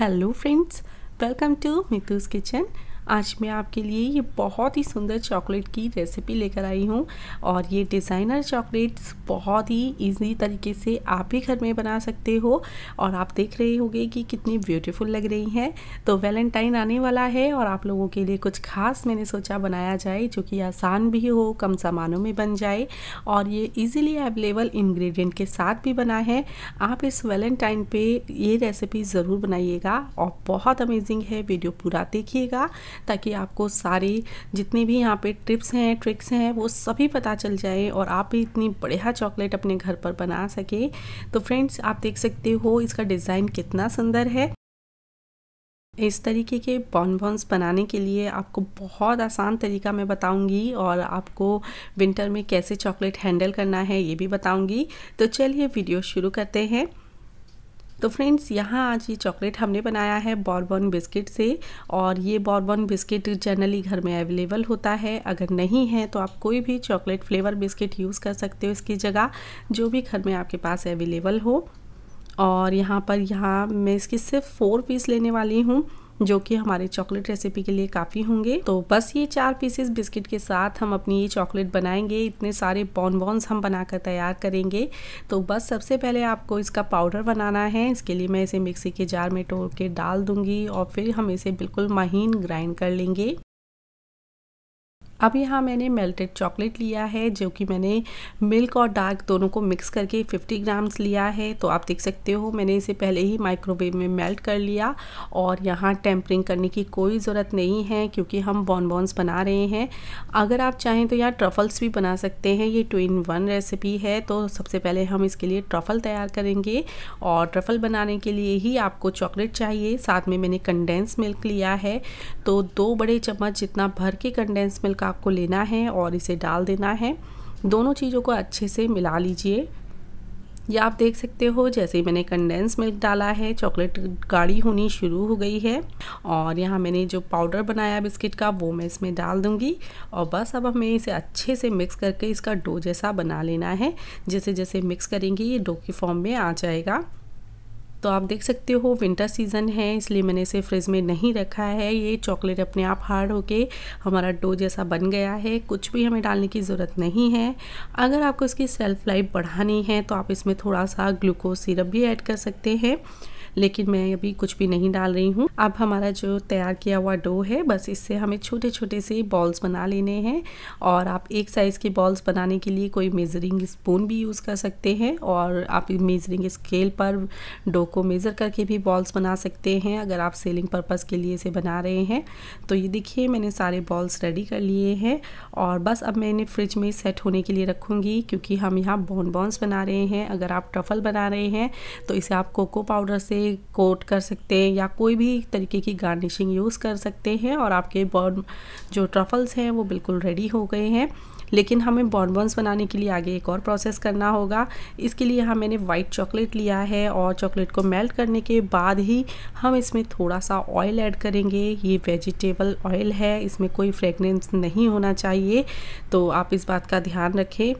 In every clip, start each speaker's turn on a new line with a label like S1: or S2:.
S1: hello friends welcome to mitu's kitchen आज मैं आपके लिए ये बहुत ही सुंदर चॉकलेट की रेसिपी लेकर आई हूँ और ये डिज़ाइनर चॉकलेट्स बहुत ही इजी तरीके से आप ही घर में बना सकते हो और आप देख रहे होंगे कि कितनी ब्यूटीफुल लग रही हैं तो वैलेंटाइन आने वाला है और आप लोगों के लिए कुछ खास मैंने सोचा बनाया जाए जो कि आसान भी हो कम सामानों में बन जाए और ये ईजिली अवेलेबल इन्ग्रीडियंट के साथ भी बना है आप इस वैलेंटाइन पर ये रेसिपी ज़रूर बनाइएगा और बहुत अमेजिंग है वीडियो पूरा देखिएगा ताकि आपको सारी जितनी भी यहाँ पे टिप्स हैं ट्रिक्स हैं वो सभी पता चल जाए और आप भी इतनी बढ़िया चॉकलेट अपने घर पर बना सके तो फ्रेंड्स आप देख सकते हो इसका डिज़ाइन कितना सुंदर है इस तरीके के बॉनबॉन्स बनाने के लिए आपको बहुत आसान तरीका मैं बताऊंगी और आपको विंटर में कैसे चॉकलेट हैंडल करना है ये भी बताऊंगी तो चलिए वीडियो शुरू करते हैं तो फ्रेंड्स यहाँ आज ये चॉकलेट हमने बनाया है बॉर्बन बिस्किट से और ये बॉर्बन बिस्किट जनरली घर में अवेलेबल होता है अगर नहीं है तो आप कोई भी चॉकलेट फ्लेवर बिस्किट यूज़ कर सकते हो इसकी जगह जो भी घर में आपके पास अवेलेबल हो और यहाँ पर यहाँ मैं इसकी सिर्फ फोर पीस लेने वाली हूँ जो कि हमारे चॉकलेट रेसिपी के लिए काफ़ी होंगे तो बस ये चार पीसेस बिस्किट के साथ हम अपनी ये चॉकलेट बनाएंगे इतने सारे बॉनबॉन्स हम बनाकर तैयार करेंगे तो बस सबसे पहले आपको इसका पाउडर बनाना है इसके लिए मैं इसे मिक्सी के जार में तोड़ के डाल दूंगी और फिर हम इसे बिल्कुल महीन ग्राइंड कर लेंगे अब यहाँ मैंने मेल्टेड चॉकलेट लिया है जो कि मैंने मिल्क और डार्क दोनों को मिक्स करके 50 ग्राम्स लिया है तो आप देख सकते हो मैंने इसे पहले ही माइक्रोवेव में मेल्ट कर लिया और यहाँ टेम्परिंग करने की कोई ज़रूरत नहीं है क्योंकि हम बॉनबॉन्स बना रहे हैं अगर आप चाहें तो यहाँ ट्रफल्स भी बना सकते हैं ये टू इन वन रेसिपी है तो सबसे पहले हम इसके लिए ट्रफल तैयार करेंगे और ट्रफल बनाने के लिए ही आपको चॉकलेट चाहिए साथ में मैंने कंडेंस मिल्क लिया है तो दो बड़े चम्मच जितना भर के कंडेंस मिल्क आपको लेना है और इसे डाल देना है दोनों चीज़ों को अच्छे से मिला लीजिए या आप देख सकते हो जैसे ही मैंने कंडेंस मिल्क डाला है चॉकलेट गाढ़ी होनी शुरू हो गई है और यहाँ मैंने जो पाउडर बनाया बिस्किट का वो मैं इसमें डाल दूँगी और बस अब हमें इसे अच्छे से मिक्स करके इसका डो जैसा बना लेना है जैसे जैसे मिक्स करेंगे ये डो के फॉर्म में आ जाएगा तो आप देख सकते हो विंटर सीज़न है इसलिए मैंने इसे फ्रिज में नहीं रखा है ये चॉकलेट अपने आप हार्ड होके हमारा डो जैसा बन गया है कुछ भी हमें डालने की ज़रूरत नहीं है अगर आपको इसकी सेल्फ़ लाइफ बढ़ानी है तो आप इसमें थोड़ा सा ग्लूकोज सिरप भी ऐड कर सकते हैं लेकिन मैं अभी कुछ भी नहीं डाल रही हूँ अब हमारा जो तैयार किया हुआ डो है बस इससे हमें छोटे छोटे से बॉल्स बना लेने हैं और आप एक साइज़ के बॉल्स बनाने के लिए कोई मेज़रिंग स्पून भी यूज़ कर सकते हैं और आप मेज़रिंग स्केल पर डो को मेज़र करके भी बॉल्स बना सकते हैं अगर आप सेलिंग पर्पज़ के लिए इसे बना रहे हैं तो ये देखिए मैंने सारे बॉल्स रेडी कर लिए हैं और बस अब मैं इन्हें फ्रिज में सेट होने के लिए रखूँगी क्योंकि हम यहाँ बॉन बॉन्स बना रहे हैं अगर आप ट्रफल बना रहे हैं तो इसे आप कोको पाउडर से कोट कर सकते हैं या कोई भी तरीके की गार्निशिंग यूज़ कर सकते हैं और आपके बॉर्न जो ट्रफल्स हैं वो बिल्कुल रेडी हो गए हैं लेकिन हमें बॉनबॉन्स बनाने के लिए आगे एक और प्रोसेस करना होगा इसके लिए हम हाँ, मैंने वाइट चॉकलेट लिया है और चॉकलेट को मेल्ट करने के बाद ही हम इसमें थोड़ा सा ऑयल ऐड करेंगे ये वेजिटेबल ऑयल है इसमें कोई फ्रेगनेंस नहीं होना चाहिए तो आप इस बात का ध्यान रखें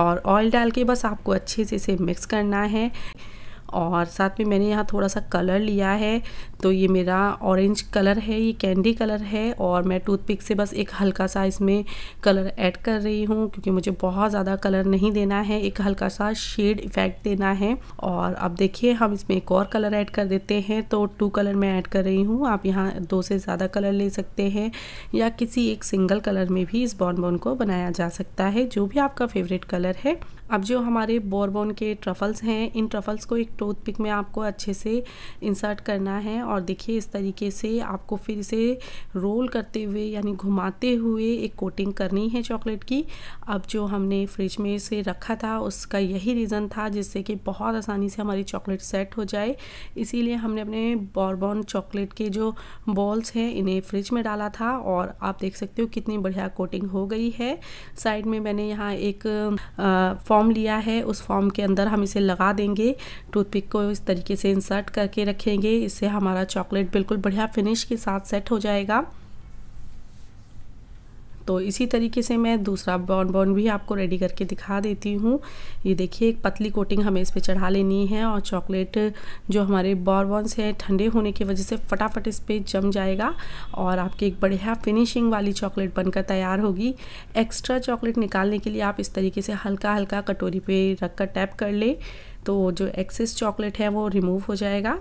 S1: और ऑयल डाल के बस आपको अच्छे से इसे मिक्स करना है और साथ में मैंने यहाँ थोड़ा सा कलर लिया है तो ये मेरा ऑरेंज कलर है ये कैंडी कलर है और मैं टूथपिक से बस एक हल्का सा इसमें कलर ऐड कर रही हूँ क्योंकि मुझे बहुत ज़्यादा कलर नहीं देना है एक हल्का सा शेड इफ़ेक्ट देना है और अब देखिए हम इसमें एक और कलर ऐड कर देते हैं तो टू कलर मैं ऐड कर रही हूँ आप यहाँ दो से ज़्यादा कलर ले सकते हैं या किसी एक सिंगल कलर में भी इस बॉन बॉन को बनाया जा सकता है जो भी आपका फेवरेट कलर है अब जो हमारे बोरबोन के ट्रफल्स हैं इन ट्रफल्स को एक पिक में आपको अच्छे से इंसर्ट करना है और देखिए इस तरीके से आपको फिर इसे रोल करते हुए यानी घुमाते हुए एक कोटिंग करनी है चॉकलेट की अब जो हमने फ्रिज में इसे रखा था उसका यही रीज़न था जिससे कि बहुत आसानी से हमारी चॉकलेट सेट हो जाए इसीलिए हमने अपने बॉर्बॉन चॉकलेट के जो बॉल्स हैं इन्हें फ्रिज में डाला था और आप देख सकते हो कितनी बढ़िया कोटिंग हो गई है साइड में मैंने यहाँ एक आ, फॉर्म लिया है उस फॉर्म के अंदर हम इसे लगा देंगे टूथपिक को इस तरीके से इंसर्ट करके रखेंगे इससे हमारा चॉकलेट बिल्कुल बढ़िया फिनिश के साथ सेट हो जाएगा तो इसी तरीके से मैं दूसरा बॉन बॉन भी आपको रेडी करके दिखा देती हूँ ये देखिए एक पतली कोटिंग हमें इस पर चढ़ा लेनी है और चॉकलेट जो हमारे बॉन्स हैं ठंडे होने की वजह से फटाफट इस पर जम जाएगा और आपकी एक बढ़िया फिनिशिंग वाली चॉकलेट बनकर तैयार होगी एक्स्ट्रा चॉकलेट निकालने के लिए आप इस तरीके से हल्का हल्का कटोरी पर रख कर टैप कर ले तो जो एक्सेस चॉकलेट है वो रिमूव हो जाएगा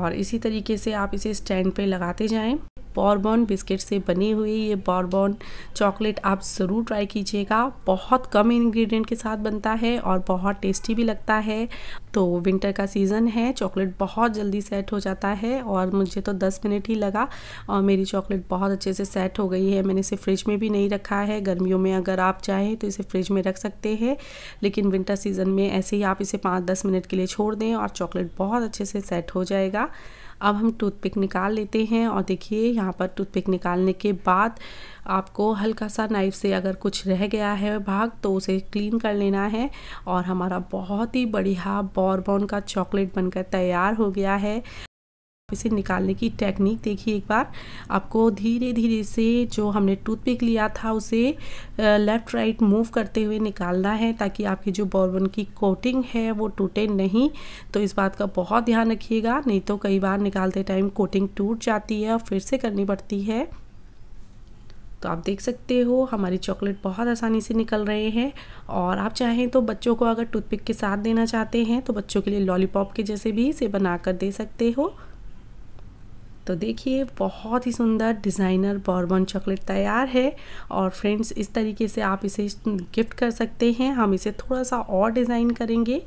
S1: और इसी तरीके से आप इसे स्टैंड पे लगाते जाएं बॉर्बॉन बिस्किट से बनी हुई ये बॉर्बॉन चॉकलेट आप ज़रूर ट्राई कीजिएगा बहुत कम इंग्रेडिएंट के साथ बनता है और बहुत टेस्टी भी लगता है तो विंटर का सीज़न है चॉकलेट बहुत जल्दी सेट हो जाता है और मुझे तो 10 मिनट ही लगा और मेरी चॉकलेट बहुत अच्छे से सेट हो गई है मैंने इसे फ्रिज में भी नहीं रखा है गर्मियों में अगर आप चाहें तो इसे फ्रिज में रख सकते हैं लेकिन विंटर सीज़न में ऐसे ही आप इसे पाँच दस मिनट के लिए छोड़ दें और चॉकलेट बहुत अच्छे से सेट हो जाएगा अब हम टूथपिक निकाल लेते हैं और देखिए यहाँ पर टूथपिक निकालने के बाद आपको हल्का सा नाइफ से अगर कुछ रह गया है भाग तो उसे क्लीन कर लेना है और हमारा बहुत ही बढ़िया बॉर्बॉन का चॉकलेट बनकर तैयार हो गया है इसे निकालने की टेक्निक देखिए एक बार आपको धीरे धीरे से जो हमने टूथपिक लिया था उसे लेफ़्ट राइट मूव करते हुए निकालना है ताकि आपकी जो बॉर्बन की कोटिंग है वो टूटे नहीं तो इस बात का बहुत ध्यान रखिएगा नहीं तो कई बार निकालते टाइम कोटिंग टूट जाती है और फिर से करनी पड़ती है तो आप देख सकते हो हमारी चॉकलेट बहुत आसानी से निकल रहे हैं और आप चाहें तो बच्चों को अगर टूथपिक के साथ देना चाहते हैं तो बच्चों के लिए लॉलीपॉप के जैसे भी इसे बनाकर दे सकते हो तो देखिए बहुत ही सुंदर डिज़ाइनर बॉर्बन चॉकलेट तैयार है और फ्रेंड्स इस तरीके से आप इसे गिफ्ट कर सकते हैं हम इसे थोड़ा सा और डिज़ाइन करेंगे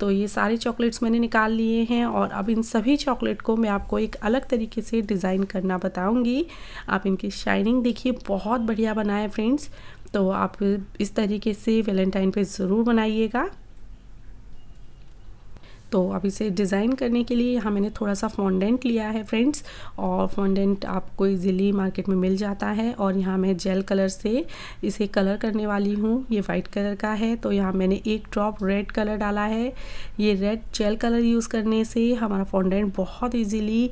S1: तो ये सारे चॉकलेट्स मैंने निकाल लिए हैं और अब इन सभी चॉकलेट को मैं आपको एक अलग तरीके से डिज़ाइन करना बताऊंगी आप इनकी शाइनिंग देखिए बहुत बढ़िया बनाए फ्रेंड्स तो आप इस तरीके से वैलेंटाइन पे ज़रूर बनाइएगा तो अब इसे डिज़ाइन करने के लिए यहाँ मैंने थोड़ा सा फॉन्डेंट लिया है फ्रेंड्स और फॉन्डेंट आपको इजीली मार्केट में मिल जाता है और यहाँ मैं जेल कलर से इसे कलर करने वाली हूँ ये वाइट कलर का है तो यहाँ मैंने एक ड्रॉप रेड कलर डाला है ये रेड जेल कलर यूज़ करने से हमारा फॉन्डेंट बहुत ईजीली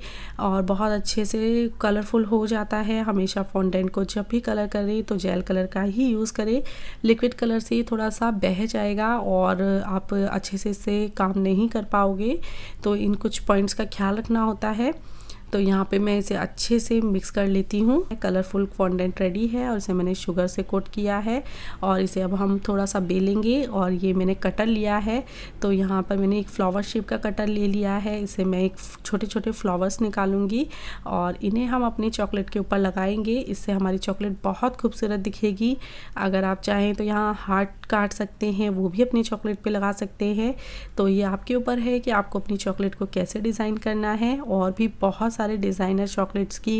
S1: और बहुत अच्छे से कलरफुल हो जाता है हमेशा फॉन्डेंट को जब भी कलर करें तो जेल कलर का ही यूज़ करें लिक्विड कलर से थोड़ा सा बह जाएगा और आप अच्छे से इससे काम नहीं कर पाओगे तो इन कुछ पॉइंट्स का ख्याल रखना होता है तो यहाँ पे मैं इसे अच्छे से मिक्स कर लेती हूँ कलरफुल फॉन्डेंट रेडी है और इसे मैंने शुगर से कोट किया है और इसे अब हम थोड़ा सा बेलेंगे और ये मैंने कटर लिया है तो यहाँ पर मैंने एक फ्लावर शेप का कटर ले लिया है इसे मैं एक छोटे छोटे फ्लावर्स निकालूंगी और इन्हें हम अपने चॉकलेट के ऊपर लगाएंगे इससे हमारी चॉकलेट बहुत खूबसूरत दिखेगी अगर आप चाहें तो यहाँ हार्ट काट सकते हैं वो भी अपनी चॉकलेट पर लगा सकते हैं तो ये आपके ऊपर है कि आपको अपनी चॉकलेट को कैसे डिज़ाइन करना है और भी बहुत सारे डिज़ाइनर चॉकलेट्स की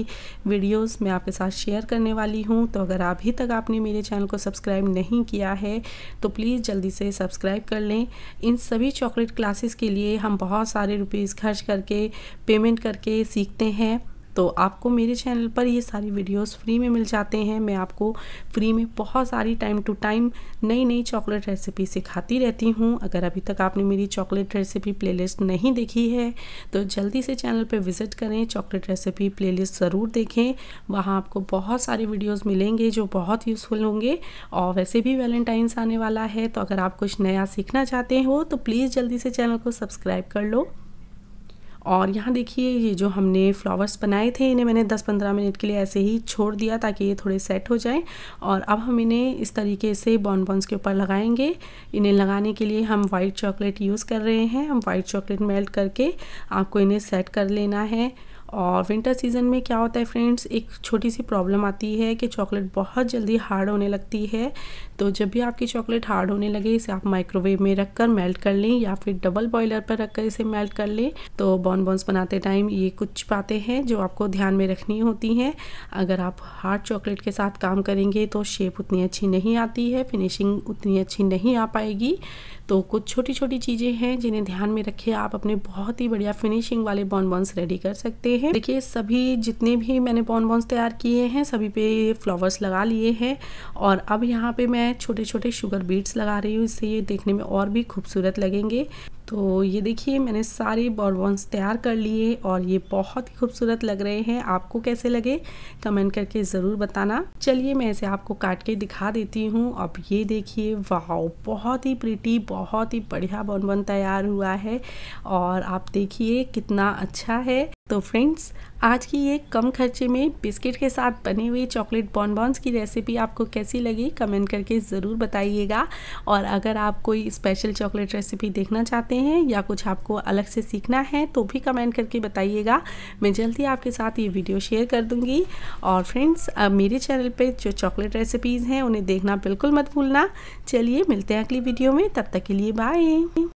S1: वीडियोस मैं आपके साथ शेयर करने वाली हूँ तो अगर अभी तक आपने मेरे चैनल को सब्सक्राइब नहीं किया है तो प्लीज़ जल्दी से सब्सक्राइब कर लें इन सभी चॉकलेट क्लासेस के लिए हम बहुत सारे रुपीज़ खर्च करके पेमेंट करके सीखते हैं तो आपको मेरे चैनल पर ये सारी वीडियोस फ्री में मिल जाते हैं मैं आपको फ्री में बहुत सारी टाइम टू टाइम नई नई चॉकलेट रेसिपी सिखाती रहती हूँ अगर अभी तक आपने मेरी चॉकलेट रेसिपी प्लेलिस्ट नहीं देखी है तो जल्दी से चैनल पर विज़िट करें चॉकलेट रेसिपी प्ले ज़रूर देखें वहाँ आपको बहुत सारे वीडियोज़ मिलेंगे जो बहुत यूज़फुल होंगे और वैसे भी वैलेंटाइंस आने वाला है तो अगर आप कुछ नया सीखना चाहते हो तो प्लीज़ जल्दी से चैनल को सब्सक्राइब कर लो और यहाँ देखिए ये जो हमने फ्लावर्स बनाए थे इन्हें मैंने 10-15 मिनट के लिए ऐसे ही छोड़ दिया ताकि ये थोड़े सेट हो जाए और अब हम इन्हें इस तरीके से बॉनबॉन्स के ऊपर लगाएंगे इन्हें लगाने के लिए हम वाइट चॉकलेट यूज़ कर रहे हैं हम वाइट चॉकलेट मेल्ट करके आपको इन्हें सेट कर लेना है और विंटर सीज़न में क्या होता है फ्रेंड्स एक छोटी सी प्रॉब्लम आती है कि चॉकलेट बहुत जल्दी हार्ड होने लगती है तो जब भी आपकी चॉकलेट हार्ड होने लगे इसे आप माइक्रोवेव में रख कर मेल्ट कर लें या फिर डबल बॉयलर पर रख कर इसे मेल्ट कर लें तो बॉन्स बनाते टाइम ये कुछ बातें हैं जो आपको ध्यान में रखनी होती हैं अगर आप हार्ड चॉकलेट के साथ काम करेंगे तो शेप उतनी अच्छी नहीं आती है फिनिशिंग उतनी अच्छी नहीं आ पाएगी तो कुछ छोटी छोटी चीज़ें हैं जिन्हें ध्यान में रखे आप अपने बहुत ही बढ़िया फिनिशिंग वाले बॉनबॉन्स रेडी कर सकते हैं देखिए सभी जितने भी मैंने बॉनबॉन्स तैयार किए हैं सभी पे फ्लावर्स लगा लिए हैं और अब यहाँ पे मैं छोटे छोटे शुगर बीड्स लगा रही हूँ इससे ये देखने में और भी खूबसूरत लगेंगे तो ये देखिए मैंने सारे बॉर्बॉन्स तैयार कर लिए और ये बहुत ही खूबसूरत लग रहे हैं आपको कैसे लगे कमेंट करके ज़रूर बताना चलिए मैं इसे आपको काट के दिखा देती हूँ अब ये देखिए वाह बहुत ही प्रिटी बहुत ही बढ़िया बॉर्बन तैयार हुआ है और आप देखिए कितना अच्छा है तो फ्रेंड्स आज की ये कम खर्चे में बिस्किट के साथ बनी हुई चॉकलेट बॉनबॉन्स की रेसिपी आपको कैसी लगी कमेंट करके ज़रूर बताइएगा और अगर आप कोई स्पेशल चॉकलेट रेसिपी देखना चाहते हैं या कुछ आपको अलग से सीखना है तो भी कमेंट करके बताइएगा मैं जल्दी आपके साथ ये वीडियो शेयर कर दूँगी और फ्रेंड्स मेरे चैनल पर जो चॉकलेट रेसिपीज़ हैं उन्हें देखना बिल्कुल मत भूलना चलिए मिलते हैं अगली वीडियो में तब तक के लिए बाय